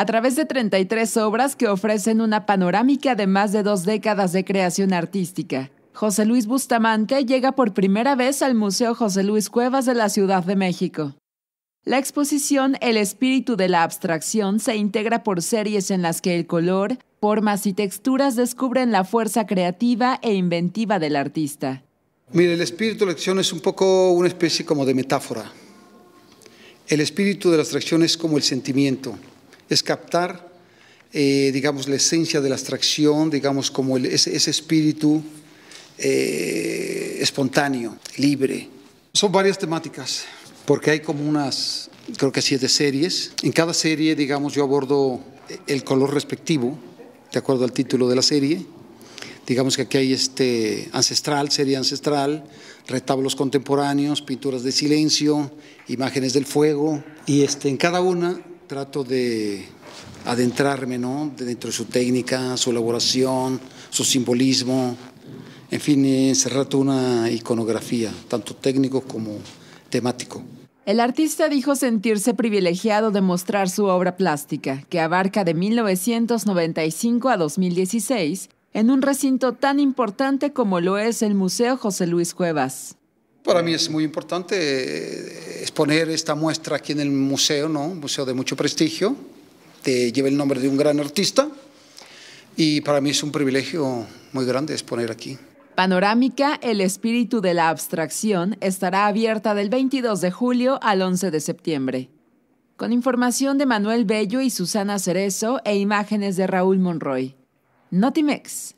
a través de 33 obras que ofrecen una panorámica de más de dos décadas de creación artística. José Luis Bustamante llega por primera vez al Museo José Luis Cuevas de la Ciudad de México. La exposición El espíritu de la abstracción se integra por series en las que el color, formas y texturas descubren la fuerza creativa e inventiva del artista. Mire, el espíritu de la acción es un poco una especie como de metáfora. El espíritu de la abstracción es como el sentimiento es captar, eh, digamos, la esencia de la abstracción, digamos, como ese, espíritu eh, espontáneo, libre. Son varias temáticas, porque hay como unas, creo que siete series. En cada serie, digamos, yo abordo el color respectivo, de acuerdo al título de la serie. Digamos que aquí hay este ancestral, serie ancestral, retablos contemporáneos, pinturas de silencio, imágenes del fuego. Y este, en cada una Trato de adentrarme ¿no? dentro de su técnica, su elaboración, su simbolismo, en fin, encerrar una iconografía, tanto técnico como temático. El artista dijo sentirse privilegiado de mostrar su obra plástica, que abarca de 1995 a 2016, en un recinto tan importante como lo es el Museo José Luis Cuevas. Para mí es muy importante eh, Poner esta muestra aquí en el museo, ¿no? Un museo de mucho prestigio, que lleva el nombre de un gran artista y para mí es un privilegio muy grande exponer aquí. Panorámica El espíritu de la abstracción estará abierta del 22 de julio al 11 de septiembre. Con información de Manuel Bello y Susana Cerezo e imágenes de Raúl Monroy. Notimex.